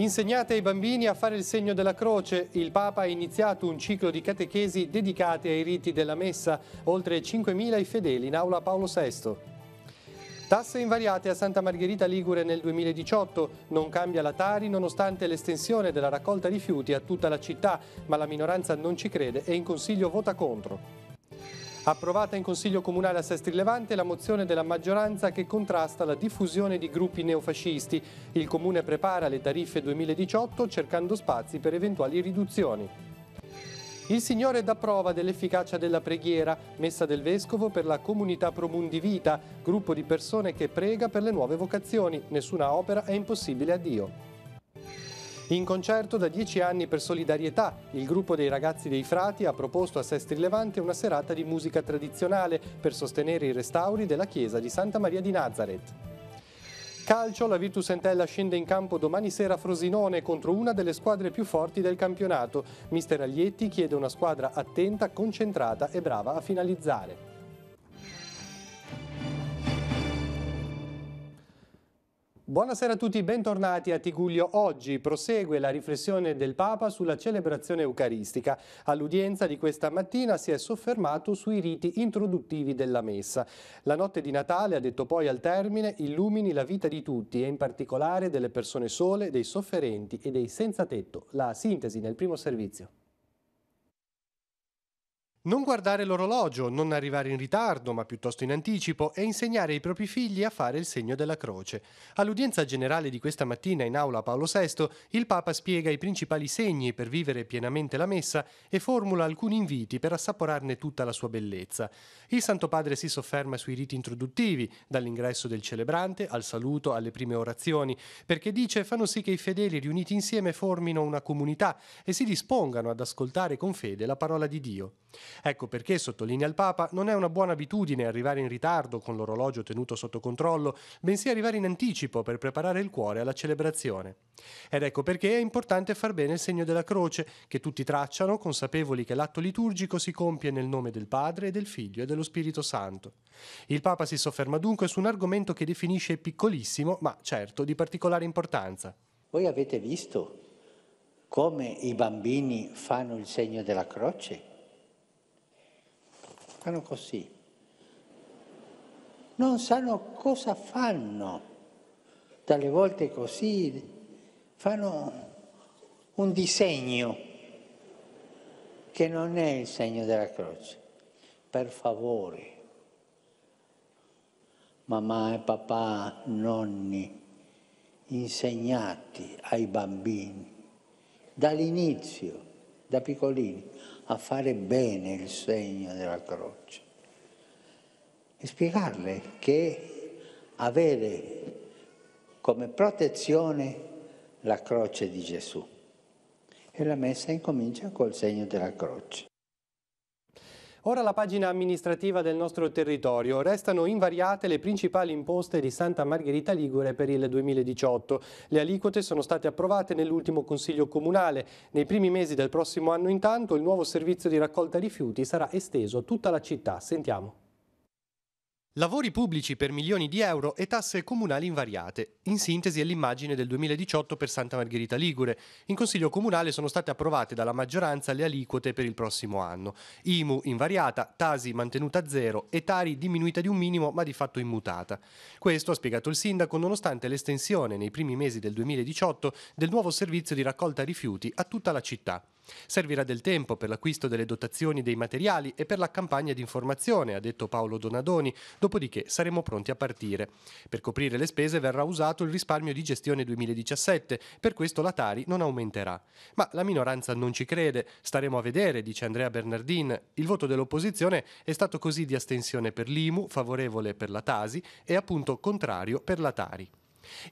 Insegnate ai bambini a fare il segno della croce. Il Papa ha iniziato un ciclo di catechesi dedicate ai riti della Messa. Oltre 5.000 i fedeli in aula Paolo VI. Tasse invariate a Santa Margherita Ligure nel 2018. Non cambia la Tari nonostante l'estensione della raccolta rifiuti a tutta la città, ma la minoranza non ci crede e in Consiglio vota contro. Approvata in Consiglio Comunale a Sestri Levante la mozione della maggioranza che contrasta la diffusione di gruppi neofascisti. Il Comune prepara le tariffe 2018 cercando spazi per eventuali riduzioni. Il Signore dà prova dell'efficacia della preghiera, messa del Vescovo per la comunità Promundivita, gruppo di persone che prega per le nuove vocazioni. Nessuna opera è impossibile a Dio. In concerto da dieci anni per solidarietà, il gruppo dei ragazzi dei frati ha proposto a Sestri Levante una serata di musica tradizionale per sostenere i restauri della chiesa di Santa Maria di Nazareth. Calcio, la Virtus Entella scende in campo domani sera a Frosinone contro una delle squadre più forti del campionato. Mister Aglietti chiede una squadra attenta, concentrata e brava a finalizzare. Buonasera a tutti, bentornati a Tiguglio. Oggi prosegue la riflessione del Papa sulla celebrazione eucaristica. All'udienza di questa mattina si è soffermato sui riti introduttivi della Messa. La notte di Natale, ha detto poi al termine, illumini la vita di tutti e in particolare delle persone sole, dei sofferenti e dei senza tetto. La sintesi nel primo servizio. Non guardare l'orologio, non arrivare in ritardo ma piuttosto in anticipo e insegnare ai propri figli a fare il segno della croce. All'udienza generale di questa mattina in aula Paolo VI, il Papa spiega i principali segni per vivere pienamente la messa e formula alcuni inviti per assaporarne tutta la sua bellezza. Il Santo Padre si sofferma sui riti introduttivi, dall'ingresso del celebrante al saluto alle prime orazioni, perché dice fanno sì che i fedeli riuniti insieme formino una comunità e si dispongano ad ascoltare con fede la parola di Dio. Ecco perché, sottolinea il Papa, non è una buona abitudine arrivare in ritardo con l'orologio tenuto sotto controllo, bensì arrivare in anticipo per preparare il cuore alla celebrazione. Ed ecco perché è importante far bene il segno della croce, che tutti tracciano, consapevoli che l'atto liturgico si compie nel nome del Padre, del Figlio e dello Spirito Santo. Il Papa si sofferma dunque su un argomento che definisce piccolissimo, ma certo di particolare importanza. Voi avete visto come i bambini fanno il segno della croce? fanno così. Non sanno cosa fanno, dalle volte così, fanno un disegno che non è il segno della croce. Per favore, mamma e papà, nonni, insegnati ai bambini dall'inizio, da piccolini, a fare bene il segno della croce e spiegarle che avere come protezione la croce di Gesù. E la messa incomincia col segno della croce. Ora la pagina amministrativa del nostro territorio. Restano invariate le principali imposte di Santa Margherita Ligure per il 2018. Le aliquote sono state approvate nell'ultimo Consiglio Comunale. Nei primi mesi del prossimo anno intanto il nuovo servizio di raccolta rifiuti sarà esteso a tutta la città. Sentiamo. Lavori pubblici per milioni di euro e tasse comunali invariate. In sintesi è l'immagine del 2018 per Santa Margherita Ligure. In Consiglio Comunale sono state approvate dalla maggioranza le aliquote per il prossimo anno. IMU invariata, Tasi mantenuta a zero e Tari diminuita di un minimo ma di fatto immutata. Questo, ha spiegato il sindaco, nonostante l'estensione nei primi mesi del 2018 del nuovo servizio di raccolta rifiuti a tutta la città. Servirà del tempo per l'acquisto delle dotazioni dei materiali e per la campagna di informazione, ha detto Paolo Donadoni, dopodiché saremo pronti a partire. Per coprire le spese verrà usato il risparmio di gestione 2017, per questo la Tari non aumenterà. Ma la minoranza non ci crede, staremo a vedere, dice Andrea Bernardin. Il voto dell'opposizione è stato così di astensione per l'IMU, favorevole per la Tasi e appunto contrario per la Tari.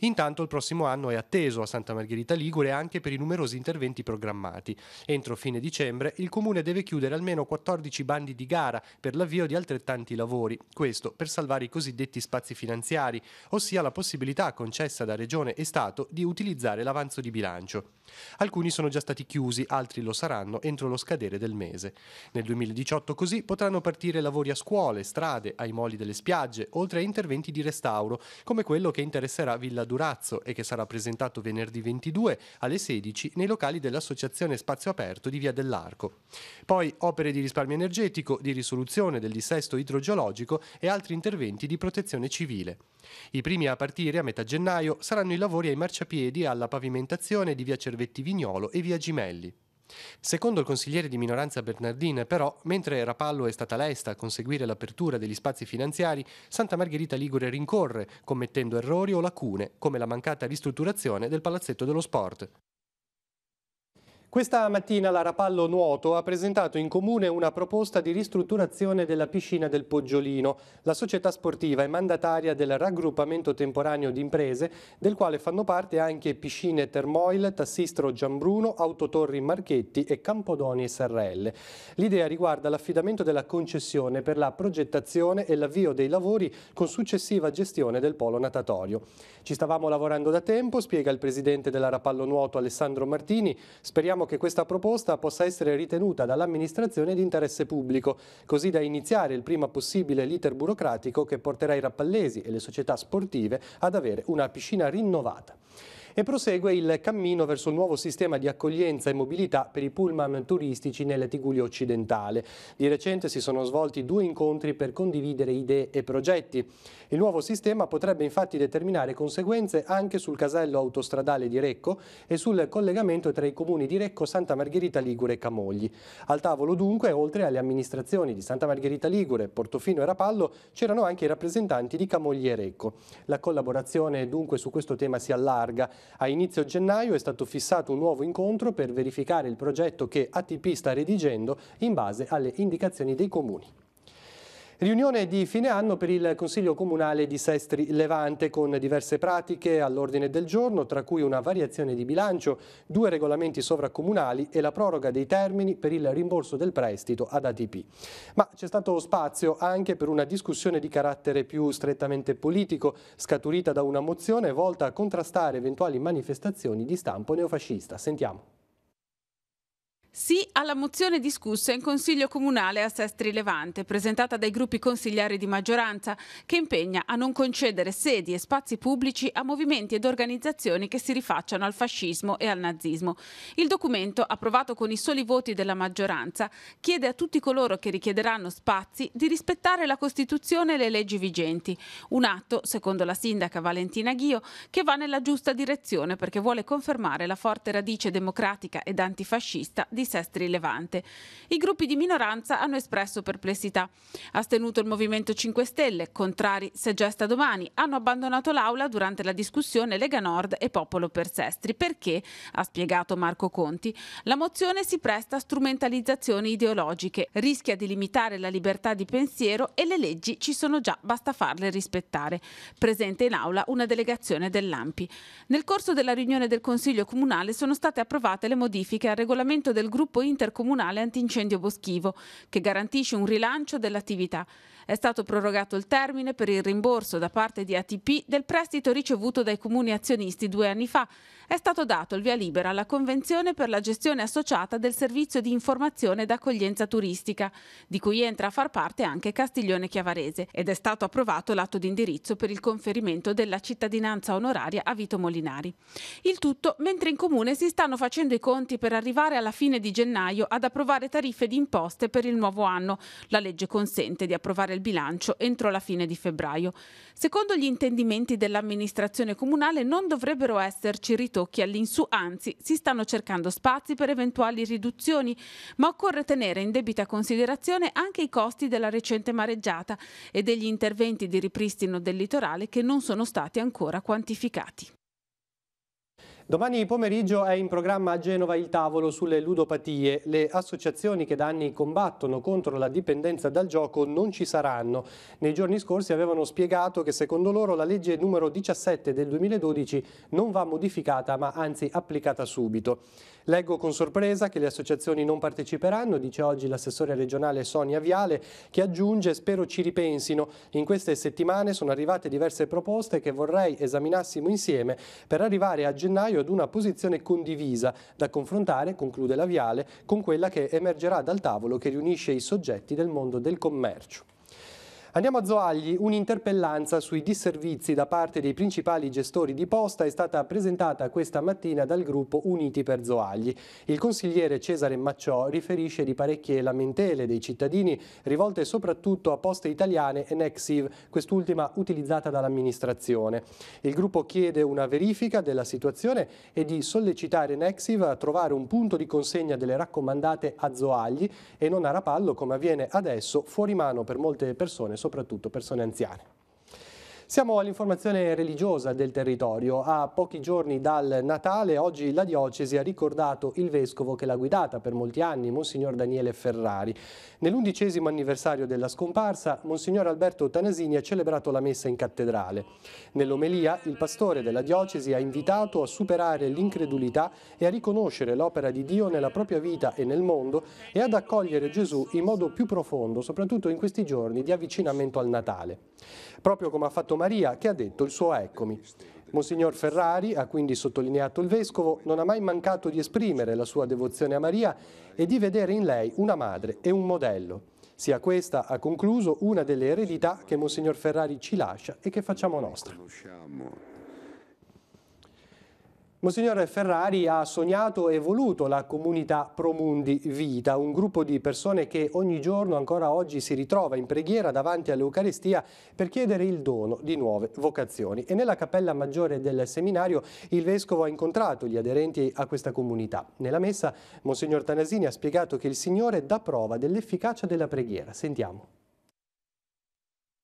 Intanto il prossimo anno è atteso a Santa Margherita Ligure anche per i numerosi interventi programmati. Entro fine dicembre il comune deve chiudere almeno 14 bandi di gara per l'avvio di altrettanti lavori, questo per salvare i cosiddetti spazi finanziari, ossia la possibilità concessa da Regione e Stato di utilizzare l'avanzo di bilancio. Alcuni sono già stati chiusi, altri lo saranno entro lo scadere del mese. Nel 2018 così potranno partire lavori a scuole, strade, ai moli delle spiagge, oltre a interventi di restauro, come quello che interesserà Villa Durazzo e che sarà presentato venerdì 22 alle 16 nei locali dell'Associazione Spazio Aperto di Via dell'Arco. Poi opere di risparmio energetico, di risoluzione del dissesto idrogeologico e altri interventi di protezione civile. I primi a partire a metà gennaio saranno i lavori ai marciapiedi alla pavimentazione di Via Cervellino per Vettivignolo e via Gimelli. Secondo il consigliere di minoranza Bernardin, però, mentre Rapallo è stata lesta a conseguire l'apertura degli spazi finanziari, Santa Margherita Ligure rincorre, commettendo errori o lacune, come la mancata ristrutturazione del palazzetto dello sport. Questa mattina la Rapallo Nuoto ha presentato in comune una proposta di ristrutturazione della piscina del Poggiolino. La società sportiva è mandataria del raggruppamento temporaneo di imprese, del quale fanno parte anche Piscine Termoil, Tassistro Gianbruno, Autotorri Marchetti e Campodoni SRL. L'idea riguarda l'affidamento della concessione per la progettazione e l'avvio dei lavori con successiva gestione del polo natatorio. Ci stavamo lavorando da tempo, spiega il presidente della Rapallo Nuoto Alessandro Martini. Speriamo che questa proposta possa essere ritenuta dall'amministrazione di interesse pubblico, così da iniziare il prima possibile l'iter burocratico che porterà i rappallesi e le società sportive ad avere una piscina rinnovata e prosegue il cammino verso il nuovo sistema di accoglienza e mobilità per i pullman turistici nel Tigulio occidentale. Di recente si sono svolti due incontri per condividere idee e progetti. Il nuovo sistema potrebbe infatti determinare conseguenze anche sul casello autostradale di Recco e sul collegamento tra i comuni di Recco, Santa Margherita Ligure e Camogli. Al tavolo dunque, oltre alle amministrazioni di Santa Margherita Ligure, Portofino e Rapallo, c'erano anche i rappresentanti di Camogli e Recco. La collaborazione dunque su questo tema si allarga. A inizio gennaio è stato fissato un nuovo incontro per verificare il progetto che ATP sta redigendo in base alle indicazioni dei comuni. Riunione di fine anno per il Consiglio Comunale di Sestri Levante con diverse pratiche all'ordine del giorno, tra cui una variazione di bilancio, due regolamenti sovracomunali e la proroga dei termini per il rimborso del prestito ad ATP. Ma c'è stato spazio anche per una discussione di carattere più strettamente politico, scaturita da una mozione volta a contrastare eventuali manifestazioni di stampo neofascista. Sentiamo. Sì alla mozione discussa in Consiglio Comunale a Sestri Levante, presentata dai gruppi consigliari di maggioranza, che impegna a non concedere sedi e spazi pubblici a movimenti ed organizzazioni che si rifacciano al fascismo e al nazismo. Il documento, approvato con i soli voti della maggioranza, chiede a tutti coloro che richiederanno spazi di rispettare la Costituzione e le leggi vigenti. Un atto, secondo la sindaca Valentina Ghio, che va nella giusta direzione perché vuole confermare la forte radice democratica ed antifascista di Sestri Levante. I gruppi di minoranza hanno espresso perplessità. Astenuto il Movimento 5 Stelle, contrari se gesta domani, hanno abbandonato l'aula durante la discussione Lega Nord e Popolo per Sestri perché, ha spiegato Marco Conti, la mozione si presta a strumentalizzazioni ideologiche, rischia di limitare la libertà di pensiero e le leggi ci sono già, basta farle rispettare. Presente in aula una delegazione dell'AMPI. Nel corso della riunione del Consiglio Comunale sono state approvate le modifiche al regolamento del del gruppo intercomunale antincendio boschivo, che garantisce un rilancio dell'attività. È stato prorogato il termine per il rimborso da parte di ATP del prestito ricevuto dai comuni azionisti due anni fa. È stato dato il via libera alla Convenzione per la gestione associata del servizio di informazione ed accoglienza turistica, di cui entra a far parte anche Castiglione Chiavarese, ed è stato approvato l'atto di indirizzo per il conferimento della cittadinanza onoraria a Vito Molinari. Il tutto mentre in comune si stanno facendo i conti per arrivare alla fine di gennaio ad approvare tariffe di imposte per il nuovo anno. La legge consente di approvare il bilancio entro la fine di febbraio. Secondo gli intendimenti dell'amministrazione comunale non dovrebbero esserci ritocchi all'insù, anzi si stanno cercando spazi per eventuali riduzioni, ma occorre tenere in debita considerazione anche i costi della recente mareggiata e degli interventi di ripristino del litorale che non sono stati ancora quantificati. Domani pomeriggio è in programma a Genova il tavolo sulle ludopatie. Le associazioni che da anni combattono contro la dipendenza dal gioco non ci saranno. Nei giorni scorsi avevano spiegato che secondo loro la legge numero 17 del 2012 non va modificata ma anzi applicata subito. Leggo con sorpresa che le associazioni non parteciperanno, dice oggi l'assessore regionale Sonia Viale, che aggiunge spero ci ripensino. In queste settimane sono arrivate diverse proposte che vorrei esaminassimo insieme per arrivare a gennaio ad una posizione condivisa da confrontare, conclude la Viale, con quella che emergerà dal tavolo che riunisce i soggetti del mondo del commercio. Andiamo a Zoagli, un'interpellanza sui disservizi da parte dei principali gestori di posta è stata presentata questa mattina dal gruppo Uniti per Zoagli. Il consigliere Cesare Macciò riferisce di parecchie lamentele dei cittadini rivolte soprattutto a poste italiane e Nexiv, quest'ultima utilizzata dall'amministrazione. Il gruppo chiede una verifica della situazione e di sollecitare Nexiv a trovare un punto di consegna delle raccomandate a Zoagli e non a Rapallo come avviene adesso fuori mano per molte persone soprattutto persone anziane. Siamo all'informazione religiosa del territorio. A pochi giorni dal Natale, oggi la diocesi ha ricordato il vescovo che l'ha guidata per molti anni, Monsignor Daniele Ferrari. Nell'undicesimo anniversario della scomparsa, Monsignor Alberto Tanasini ha celebrato la messa in cattedrale. Nell'omelia, il pastore della diocesi ha invitato a superare l'incredulità e a riconoscere l'opera di Dio nella propria vita e nel mondo e ad accogliere Gesù in modo più profondo, soprattutto in questi giorni di avvicinamento al Natale. Proprio come ha fatto Maria che ha detto il suo eccomi. Monsignor Ferrari, ha quindi sottolineato il vescovo, non ha mai mancato di esprimere la sua devozione a Maria e di vedere in lei una madre e un modello. Sia questa, ha concluso, una delle eredità che Monsignor Ferrari ci lascia e che facciamo nostra. Monsignor Ferrari ha sognato e voluto la comunità Promundi Vita, un gruppo di persone che ogni giorno ancora oggi si ritrova in preghiera davanti all'Eucaristia per chiedere il dono di nuove vocazioni. E nella cappella maggiore del seminario il Vescovo ha incontrato gli aderenti a questa comunità. Nella messa Monsignor Tanasini ha spiegato che il Signore dà prova dell'efficacia della preghiera. Sentiamo.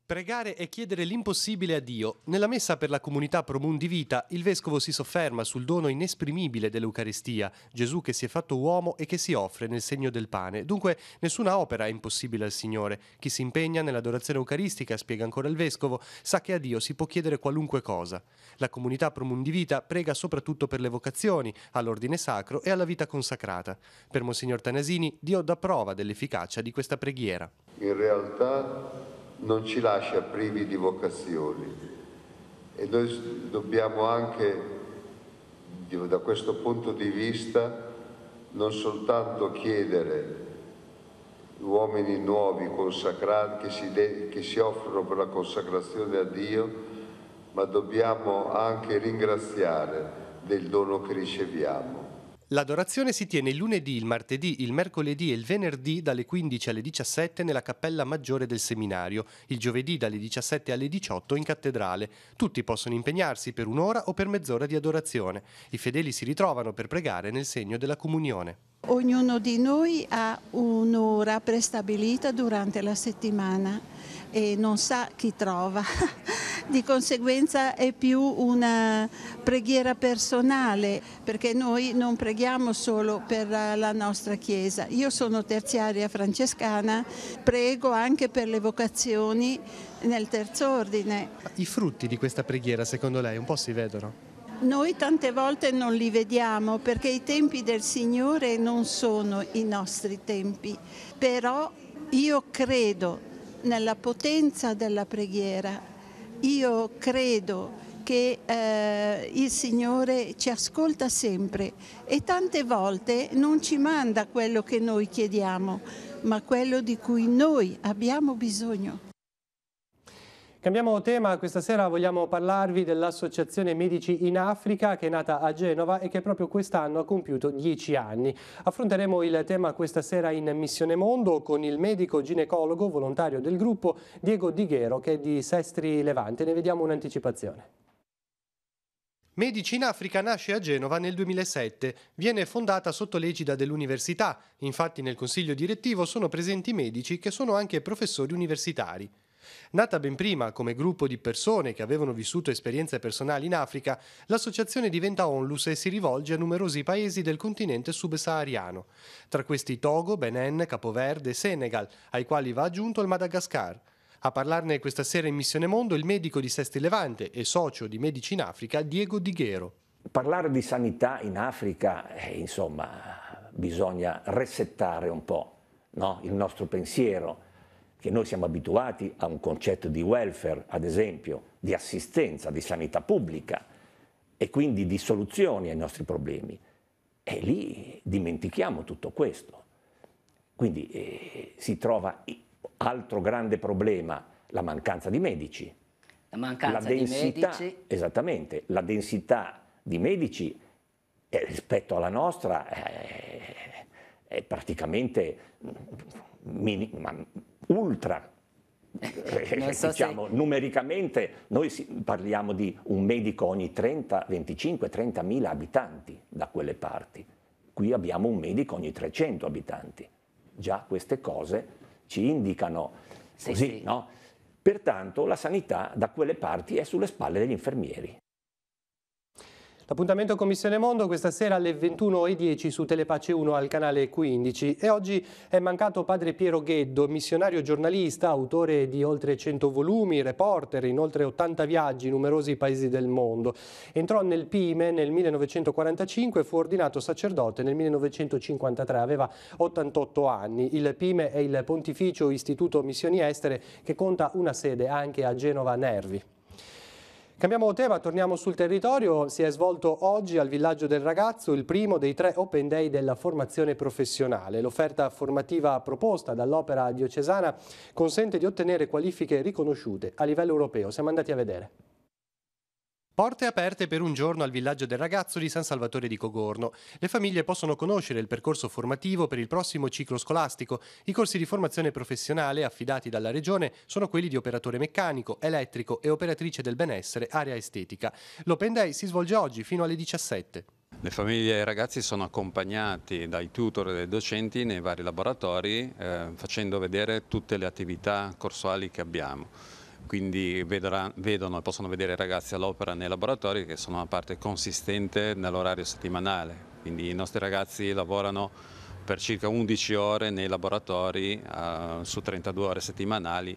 Pregare e chiedere l'impossibile a Dio. Nella messa per la comunità Pro Vita, il vescovo si sofferma sul dono inesprimibile dell'Eucaristia, Gesù che si è fatto uomo e che si offre nel segno del pane. Dunque, nessuna opera è impossibile al Signore. Chi si impegna nell'adorazione eucaristica, spiega ancora il vescovo, sa che a Dio si può chiedere qualunque cosa. La comunità Pro Vita prega soprattutto per le vocazioni, all'ordine sacro e alla vita consacrata. Per Monsignor Tanasini, Dio dà prova dell'efficacia di questa preghiera. In realtà non ci lascia privi di vocazioni e noi dobbiamo anche da questo punto di vista non soltanto chiedere uomini nuovi consacrati che si, che si offrono per la consacrazione a Dio, ma dobbiamo anche ringraziare del dono che riceviamo L'adorazione si tiene il lunedì, il martedì, il mercoledì e il venerdì dalle 15 alle 17 nella cappella maggiore del seminario, il giovedì dalle 17 alle 18 in cattedrale. Tutti possono impegnarsi per un'ora o per mezz'ora di adorazione. I fedeli si ritrovano per pregare nel segno della comunione. Ognuno di noi ha un'ora prestabilita durante la settimana e non sa chi trova. Di conseguenza è più una preghiera personale perché noi non preghiamo solo per la nostra Chiesa. Io sono terziaria francescana, prego anche per le vocazioni nel terzo ordine. I frutti di questa preghiera secondo lei un po' si vedono? Noi tante volte non li vediamo perché i tempi del Signore non sono i nostri tempi, però io credo nella potenza della preghiera. Io credo che eh, il Signore ci ascolta sempre e tante volte non ci manda quello che noi chiediamo, ma quello di cui noi abbiamo bisogno. Cambiamo tema, questa sera vogliamo parlarvi dell'Associazione Medici in Africa che è nata a Genova e che proprio quest'anno ha compiuto 10 anni. Affronteremo il tema questa sera in Missione Mondo con il medico ginecologo volontario del gruppo Diego Di Ghero che è di Sestri Levante. Ne vediamo un'anticipazione. Medici in Africa nasce a Genova nel 2007, viene fondata sotto l'egida dell'università, infatti nel consiglio direttivo sono presenti medici che sono anche professori universitari. Nata ben prima come gruppo di persone che avevano vissuto esperienze personali in Africa, l'associazione diventa onlus e si rivolge a numerosi paesi del continente subsahariano, tra questi Togo, Benin, Capoverde e Senegal, ai quali va aggiunto il Madagascar. A parlarne questa sera in Missione Mondo il medico di Sesti Levante e socio di Medici in Africa Diego Dighero. Parlare di sanità in Africa, eh, insomma, bisogna resettare un po' no? il nostro pensiero che noi siamo abituati a un concetto di welfare, ad esempio, di assistenza, di sanità pubblica e quindi di soluzioni ai nostri problemi. E lì dimentichiamo tutto questo. Quindi eh, si trova altro grande problema, la mancanza di medici. La mancanza la densità, di medici. Esattamente, la densità di medici eh, rispetto alla nostra eh, è praticamente mm, minima ultra. Eh, so diciamo, se... numericamente noi parliamo di un medico ogni 30, 25, 30 mila abitanti da quelle parti. Qui abbiamo un medico ogni 300 abitanti. Già queste cose ci indicano sì, così, sì. No? Pertanto la sanità da quelle parti è sulle spalle degli infermieri. Appuntamento Commissione Mondo questa sera alle 21.10 su Telepace 1 al canale 15 e oggi è mancato padre Piero Gheddo, missionario giornalista, autore di oltre 100 volumi, reporter in oltre 80 viaggi in numerosi paesi del mondo. Entrò nel Pime nel 1945 e fu ordinato sacerdote nel 1953, aveva 88 anni. Il Pime è il Pontificio Istituto Missioni Estere che conta una sede anche a Genova Nervi. Cambiamo tema, torniamo sul territorio. Si è svolto oggi al Villaggio del Ragazzo il primo dei tre Open Day della formazione professionale. L'offerta formativa proposta dall'Opera Diocesana consente di ottenere qualifiche riconosciute a livello europeo. Siamo andati a vedere. Porte aperte per un giorno al villaggio del ragazzo di San Salvatore di Cogorno. Le famiglie possono conoscere il percorso formativo per il prossimo ciclo scolastico. I corsi di formazione professionale affidati dalla Regione sono quelli di operatore meccanico, elettrico e operatrice del benessere area estetica. L'Open Day si svolge oggi fino alle 17. Le famiglie e i ragazzi sono accompagnati dai tutor e dai docenti nei vari laboratori eh, facendo vedere tutte le attività corsuali che abbiamo quindi vedrà, vedono e possono vedere i ragazzi all'opera nei laboratori che sono una parte consistente nell'orario settimanale, quindi i nostri ragazzi lavorano per circa 11 ore nei laboratori eh, su 32 ore settimanali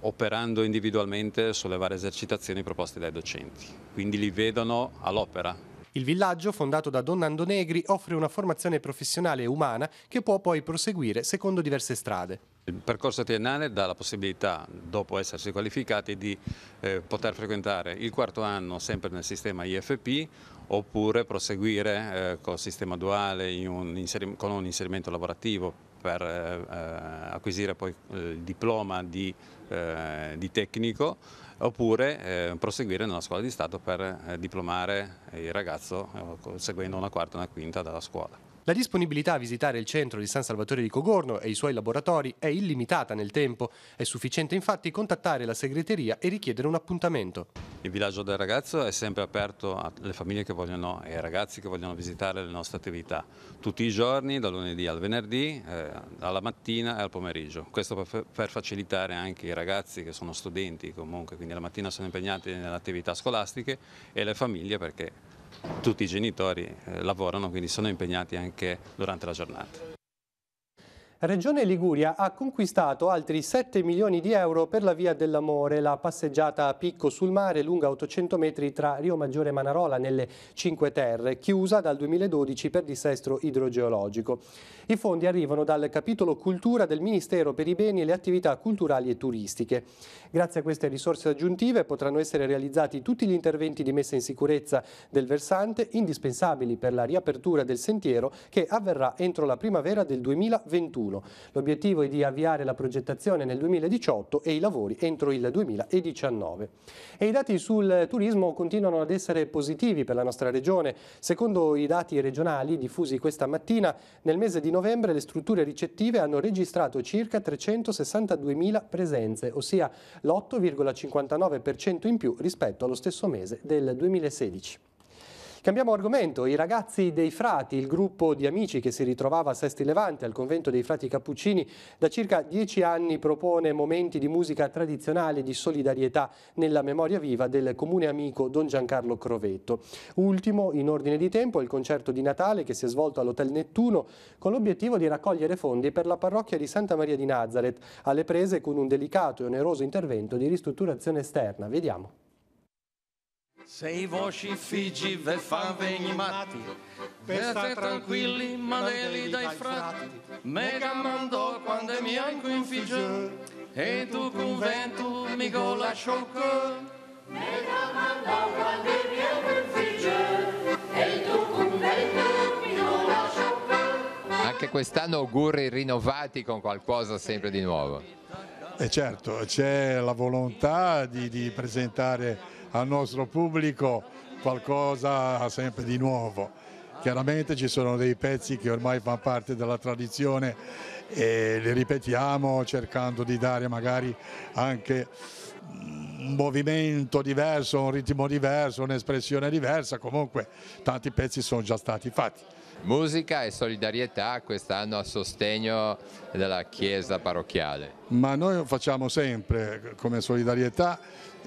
operando individualmente sulle varie esercitazioni proposte dai docenti, quindi li vedono all'opera. Il villaggio, fondato da Don Nando Negri, offre una formazione professionale e umana che può poi proseguire secondo diverse strade. Il percorso triennale dà la possibilità, dopo essersi qualificati, di eh, poter frequentare il quarto anno sempre nel sistema IFP oppure proseguire eh, col sistema duale un con un inserimento lavorativo per eh, eh acquisire poi eh, il diploma di, eh, di tecnico oppure proseguire nella scuola di Stato per diplomare il ragazzo seguendo una quarta e una quinta dalla scuola. La disponibilità a visitare il centro di San Salvatore di Cogorno e i suoi laboratori è illimitata nel tempo. È sufficiente infatti contattare la segreteria e richiedere un appuntamento. Il villaggio del ragazzo è sempre aperto alle famiglie vogliono, e ai ragazzi che vogliono visitare le nostre attività. Tutti i giorni, dal lunedì al venerdì, eh, alla mattina e al pomeriggio. Questo per, per facilitare anche i ragazzi che sono studenti comunque, quindi la mattina sono impegnati nelle attività scolastiche e le famiglie perché tutti i genitori eh, lavorano, quindi sono impegnati anche durante la giornata. Regione Liguria ha conquistato altri 7 milioni di euro per la Via dell'Amore, la passeggiata a picco sul mare lunga 800 metri tra Rio Maggiore e Manarola nelle Cinque Terre, chiusa dal 2012 per dissestro idrogeologico. I fondi arrivano dal capitolo Cultura del Ministero per i beni e le attività culturali e turistiche. Grazie a queste risorse aggiuntive potranno essere realizzati tutti gli interventi di messa in sicurezza del versante indispensabili per la riapertura del sentiero che avverrà entro la primavera del 2021. 2021. L'obiettivo è di avviare la progettazione nel 2018 e i lavori entro il 2019. E i dati sul turismo continuano ad essere positivi per la nostra regione. Secondo i dati regionali diffusi questa mattina, nel mese di novembre le strutture ricettive hanno registrato circa 362.000 presenze, ossia l'8,59% in più rispetto allo stesso mese del 2016. Cambiamo argomento, i ragazzi dei frati, il gruppo di amici che si ritrovava a Sesti Levante al convento dei frati Cappuccini, da circa dieci anni propone momenti di musica tradizionale e di solidarietà nella memoria viva del comune amico Don Giancarlo Crovetto. Ultimo, in ordine di tempo, il concerto di Natale che si è svolto all'Hotel Nettuno con l'obiettivo di raccogliere fondi per la parrocchia di Santa Maria di Nazareth, alle prese con un delicato e oneroso intervento di ristrutturazione esterna. Vediamo. Sei vostri figli ve fan vegni matti, per star tranquilli ma deli dai frati, mega mandò quando mi anco in figlio, e tu con vento mi gola sciocca. Mega mandò quando mi anco in figlio, e tu con vento mi gola sciocca. Anche quest'anno auguri rinnovati con qualcosa sempre di nuovo. E eh, certo, c'è la volontà di, di presentare al nostro pubblico qualcosa sempre di nuovo. Chiaramente ci sono dei pezzi che ormai fanno parte della tradizione e li ripetiamo cercando di dare magari anche un movimento diverso, un ritmo diverso, un'espressione diversa, comunque tanti pezzi sono già stati fatti musica e solidarietà quest'anno a sostegno della chiesa parrocchiale. Ma noi lo facciamo sempre come solidarietà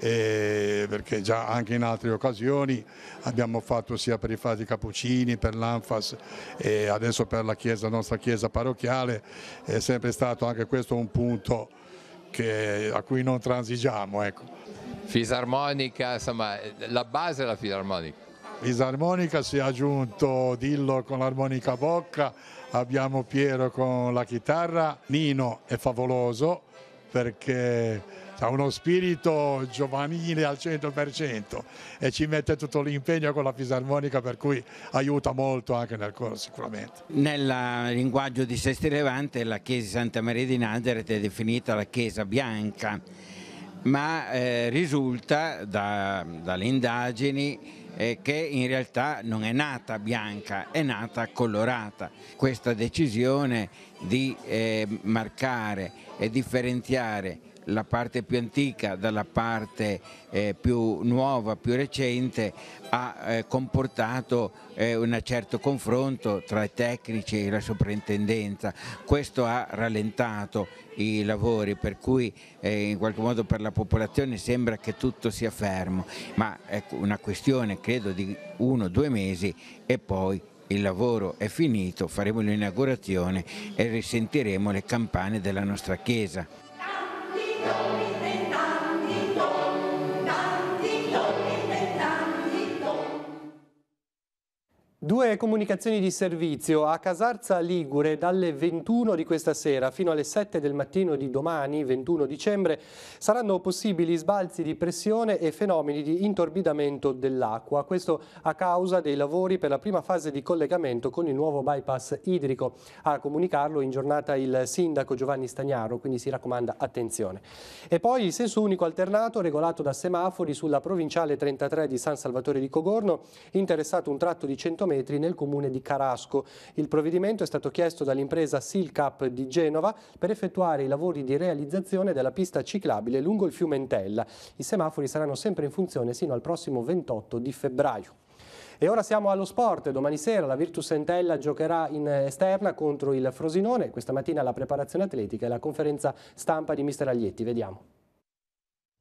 eh, perché già anche in altre occasioni abbiamo fatto sia per i frati Cappuccini, per l'Anfas e adesso per la chiesa, nostra chiesa parrocchiale, è sempre stato anche questo un punto che, a cui non transigiamo. Ecco. Fisarmonica, insomma la base è la fisarmonica fisarmonica, si è aggiunto Dillo con l'armonica bocca, abbiamo Piero con la chitarra, Nino è favoloso perché ha uno spirito giovanile al 100% e ci mette tutto l'impegno con la fisarmonica per cui aiuta molto anche nel coro sicuramente. Nel linguaggio di Sesti Levante la chiesa di Santa Maria di Nazareth è definita la chiesa bianca ma eh, risulta da, dalle indagini eh, che in realtà non è nata bianca, è nata colorata. Questa decisione di eh, marcare e differenziare la parte più antica dalla parte eh, più nuova, più recente, ha eh, comportato eh, un certo confronto tra i tecnici e la soprintendenza. Questo ha rallentato i lavori, per cui eh, in qualche modo per la popolazione sembra che tutto sia fermo, ma è ecco, una questione credo di uno o due mesi e poi il lavoro è finito, faremo l'inaugurazione e risentiremo le campane della nostra chiesa. know Due comunicazioni di servizio a Casarza Ligure dalle 21 di questa sera fino alle 7 del mattino di domani, 21 dicembre, saranno possibili sbalzi di pressione e fenomeni di intorbidamento dell'acqua. Questo a causa dei lavori per la prima fase di collegamento con il nuovo bypass idrico. A comunicarlo in giornata il sindaco Giovanni Stagnaro, quindi si raccomanda attenzione. E poi il senso unico alternato regolato da semafori sulla provinciale 33 di San Salvatore di Cogorno, interessato un tratto di 100 metri vetri nel comune di Carasco. Il provvedimento è stato chiesto dall'impresa Silcap di Genova per effettuare i lavori di realizzazione della pista ciclabile lungo il fiume Entella. I semafori saranno sempre in funzione sino al prossimo 28 di febbraio. E ora siamo allo sport. Domani sera la Virtus Entella giocherà in esterna contro il Frosinone. Questa mattina la preparazione atletica e la conferenza stampa di Mister Aglietti. Vediamo.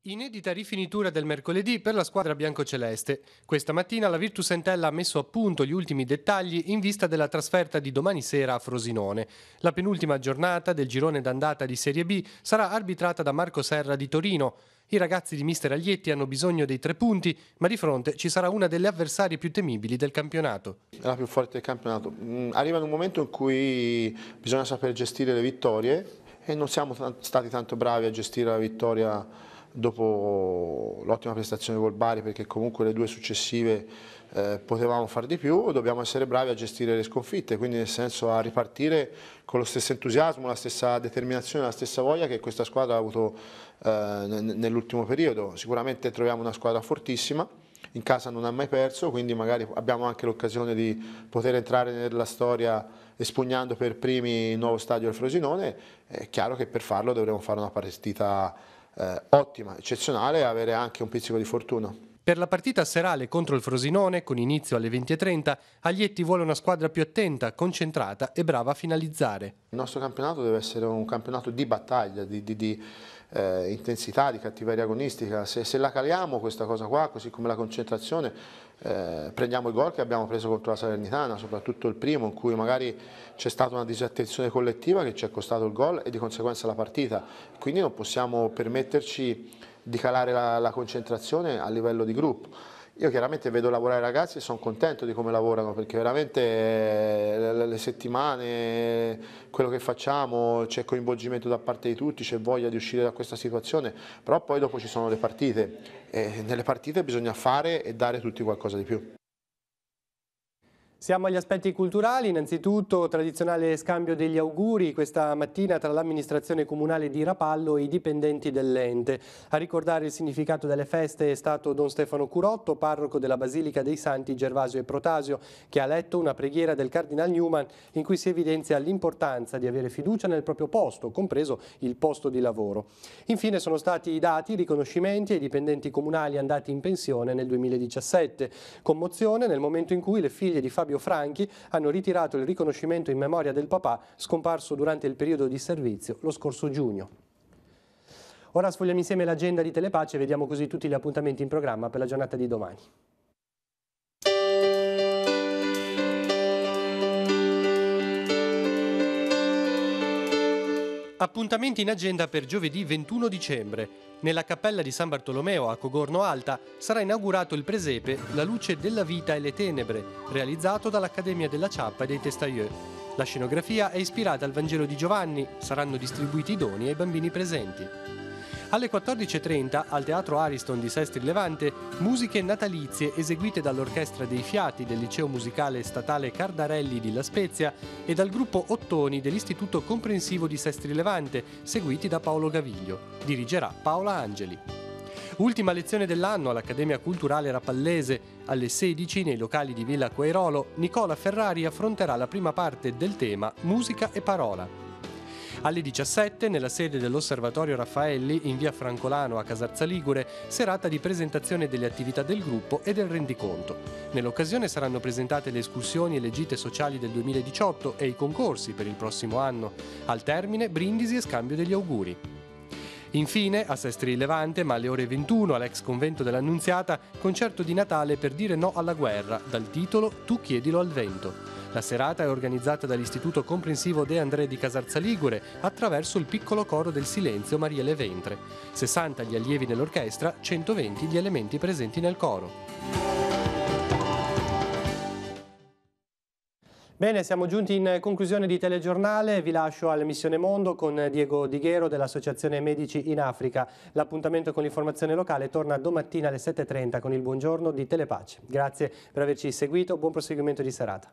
Inedita rifinitura del mercoledì per la squadra biancoceleste. Questa mattina la Virtus Entella ha messo a punto gli ultimi dettagli in vista della trasferta di domani sera a Frosinone. La penultima giornata del girone d'andata di Serie B sarà arbitrata da Marco Serra di Torino. I ragazzi di Mister Aglietti hanno bisogno dei tre punti, ma di fronte ci sarà una delle avversarie più temibili del campionato. È la più forte del campionato. Mm, arriva un momento in cui bisogna saper gestire le vittorie e non siamo stati tanto bravi a gestire la vittoria dopo l'ottima prestazione di Bari perché comunque le due successive eh, potevamo fare di più, dobbiamo essere bravi a gestire le sconfitte, quindi nel senso a ripartire con lo stesso entusiasmo, la stessa determinazione, la stessa voglia che questa squadra ha avuto eh, nell'ultimo periodo. Sicuramente troviamo una squadra fortissima, in casa non ha mai perso, quindi magari abbiamo anche l'occasione di poter entrare nella storia espugnando per primi il nuovo stadio del Frosinone, è chiaro che per farlo dovremo fare una partita eh, ottima, eccezionale avere anche un pizzico di fortuna. Per la partita serale contro il Frosinone, con inizio alle 20.30, Aglietti vuole una squadra più attenta, concentrata e brava a finalizzare. Il nostro campionato deve essere un campionato di battaglia, di, di, di eh, intensità, di cattiveria agonistica, se, se, la caliamo questa cosa qua, così come la concentrazione, eh, prendiamo i gol che abbiamo preso contro la Salernitana, soprattutto il primo in cui magari c'è stata una disattenzione collettiva che ci è costato il gol e di conseguenza la partita, quindi non possiamo permetterci di calare la, la concentrazione a livello di gruppo. Io chiaramente vedo lavorare i ragazzi e sono contento di come lavorano perché veramente eh, le settimane, quello che facciamo, c'è coinvolgimento da parte di tutti, c'è voglia di uscire da questa situazione, però poi dopo ci sono le partite e nelle partite bisogna fare e dare tutti qualcosa di più. Siamo agli aspetti culturali, innanzitutto tradizionale scambio degli auguri questa mattina tra l'amministrazione comunale di Rapallo e i dipendenti dell'ente. A ricordare il significato delle feste è stato Don Stefano Curotto, parroco della Basilica dei Santi Gervasio e Protasio, che ha letto una preghiera del Cardinal Newman in cui si evidenzia l'importanza di avere fiducia nel proprio posto, compreso il posto di lavoro. Infine sono stati dati riconoscimenti ai dipendenti comunali andati in pensione nel 2017. Commozione nel momento in cui le figlie di Fabio Fabio Franchi hanno ritirato il riconoscimento in memoria del papà scomparso durante il periodo di servizio lo scorso giugno. Ora sfogliamo insieme l'agenda di Telepace e vediamo così tutti gli appuntamenti in programma per la giornata di domani. Appuntamenti in agenda per giovedì 21 dicembre. Nella cappella di San Bartolomeo a Cogorno Alta sarà inaugurato il presepe La luce della vita e le tenebre, realizzato dall'Accademia della Ciappa e dei Testaieux. La scenografia è ispirata al Vangelo di Giovanni, saranno distribuiti i doni ai bambini presenti. Alle 14.30 al Teatro Ariston di Sestri Levante Musiche natalizie eseguite dall'Orchestra dei Fiati del Liceo Musicale Statale Cardarelli di La Spezia e dal gruppo Ottoni dell'Istituto Comprensivo di Sestri Levante, seguiti da Paolo Gaviglio. Dirigerà Paola Angeli. Ultima lezione dell'anno all'Accademia Culturale Rapallese. Alle 16 nei locali di Villa Quairolo, Nicola Ferrari affronterà la prima parte del tema Musica e parola. Alle 17 nella sede dell'Osservatorio Raffaelli in via Francolano a Casarza Ligure, serata di presentazione delle attività del gruppo e del rendiconto. Nell'occasione saranno presentate le escursioni e le gite sociali del 2018 e i concorsi per il prossimo anno. Al termine brindisi e scambio degli auguri. Infine, a Sestri Levante, ma alle ore 21 all'ex convento dell'Annunziata, concerto di Natale per dire no alla guerra, dal titolo Tu chiedilo al vento. La serata è organizzata dall'Istituto Comprensivo De André di Casarza Ligure attraverso il piccolo coro del Silenzio Mariele Ventre. 60 gli allievi nell'orchestra, 120 gli elementi presenti nel coro. Bene, siamo giunti in conclusione di telegiornale, vi lascio alla Missione Mondo con Diego Dighero dell'Associazione Medici in Africa. L'appuntamento con l'informazione locale torna domattina alle 7.30 con il buongiorno di Telepace. Grazie per averci seguito, buon proseguimento di serata.